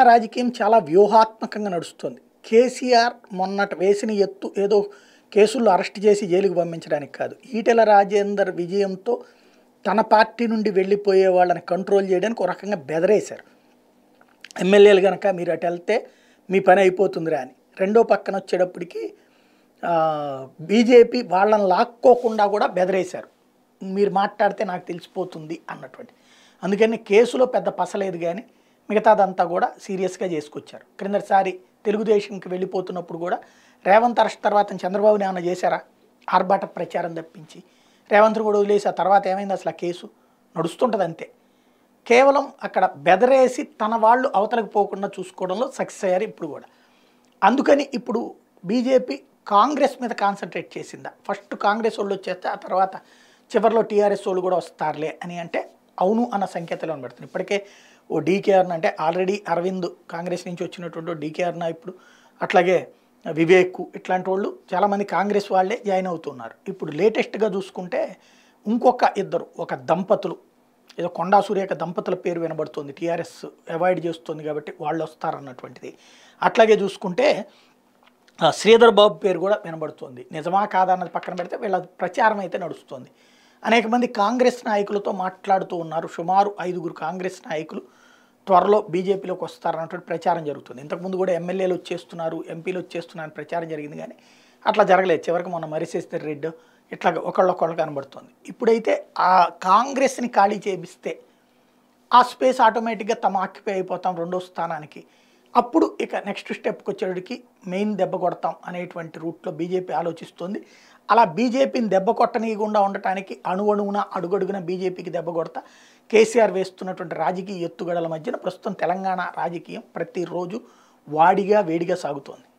తెలంగాణ రాజకీయం చాలా వ్యూహాత్మకంగా నడుస్తుంది కేసీఆర్ మొన్నట వేసిన ఎత్తు ఏదో కేసుల్లో అరెస్ట్ చేసి జైలుకు పంపించడానికి కాదు ఈటెల రాజేందర్ విజయంతో తన పార్టీ నుండి వెళ్ళిపోయే వాళ్ళని కంట్రోల్ చేయడానికి ఒక రకంగా బెదరేశారు ఎమ్మెల్యేలు కనుక మీరు అటు వెళ్తే మీ పని అయిపోతుందిరా అని రెండో పక్కన వచ్చేటప్పటికి బీజేపీ వాళ్ళని లాక్కోకుండా కూడా బెదరేశారు మీరు మాట్లాడితే నాకు తెలిసిపోతుంది అన్నటువంటి అందుకని కేసులో పెద్ద పసలేదు కానీ మిగతాదంతా కూడా సీరియస్గా చేసుకొచ్చారు క్రిందసారి తెలుగుదేశంకి వెళ్ళిపోతున్నప్పుడు కూడా రేవంత్ అరెస్ట్ తర్వాత చంద్రబాబుని ఏమైనా చేశారా ఆర్భాట ప్రచారం తప్పించి రేవంత్ కూడా వదిలేసి ఆ తర్వాత ఏమైంది అసలు కేసు నడుస్తుంటుంది అంతే కేవలం అక్కడ బెదరేసి తన వాళ్ళు అవతలకు పోకుండా చూసుకోవడంలో సక్సెస్ అయ్యారు ఇప్పుడు కూడా అందుకని ఇప్పుడు బీజేపీ కాంగ్రెస్ మీద కాన్సన్ట్రేట్ చేసిందా ఫస్ట్ కాంగ్రెస్ వాళ్ళు వచ్చేస్తే ఆ తర్వాత చివరిలో టీఆర్ఎస్ వాళ్ళు కూడా వస్తారులే అని అంటే అవును అన్న సంకేతాలు పెడుతుంది ఇప్పటికే ఓ డీకేఆర్న అంటే ఆల్రెడీ అరవింద్ కాంగ్రెస్ నుంచి వచ్చినటువంటి డీకేఆర్న ఇప్పుడు అట్లాగే వివేక్ ఇట్లాంటి వాళ్ళు చాలామంది కాంగ్రెస్ వాళ్ళే జాయిన్ అవుతున్నారు ఇప్పుడు లేటెస్ట్గా చూసుకుంటే ఇంకొక ఇద్దరు ఒక దంపతులు ఏదో కొండా సూర్యక దంపతుల పేరు వినబడుతుంది టీఆర్ఎస్ అవాయిడ్ చేస్తుంది కాబట్టి వాళ్ళు వస్తారన్నటువంటిది అట్లాగే చూసుకుంటే శ్రీధర్ బాబు పేరు కూడా వినబడుతుంది నిజమా కాదా అన్నది పక్కన పెడితే వీళ్ళ ప్రచారం అయితే నడుస్తుంది అనేక మంది కాంగ్రెస్ నాయకులతో మాట్లాడుతూ ఉన్నారు సుమారు ఐదుగురు కాంగ్రెస్ నాయకులు త్వరలో బీజేపీలోకి వస్తారన్నటువంటి ప్రచారం జరుగుతుంది ఇంతకుముందు కూడా ఎమ్మెల్యేలు వచ్చేస్తున్నారు ఎంపీలు వచ్చేస్తున్నారని ప్రచారం జరిగింది కానీ అట్లా జరగలేదు చివరికి మొన్న మరిశేశ్వర్ రెడ్డి ఇట్లా ఒకళ్ళొకళ్ళు కనబడుతుంది ఇప్పుడైతే ఆ కాంగ్రెస్ని ఖాళీ చేపిస్తే ఆ స్పేస్ ఆటోమేటిక్గా తమ ఆక్యుపై అయిపోతాం రెండో స్థానానికి అప్పుడు ఇక నెక్స్ట్ స్టెప్కి వచ్చేటికి మెయిన్ దెబ్బ కొడతాం అనేటువంటి రూట్లో బీజేపీ ఆలోచిస్తోంది అలా బీజేపీని దెబ్బ కొట్టనీయకుండా ఉండటానికి అణువణువున అడుగడుగున బీజేపీకి దెబ్బ కొడతా కేసీఆర్ వేస్తున్నటువంటి రాజకీయ ఎత్తుగడల మధ్యన ప్రస్తుతం తెలంగాణ రాజకీయం ప్రతిరోజు వాడిగా వేడిగా సాగుతోంది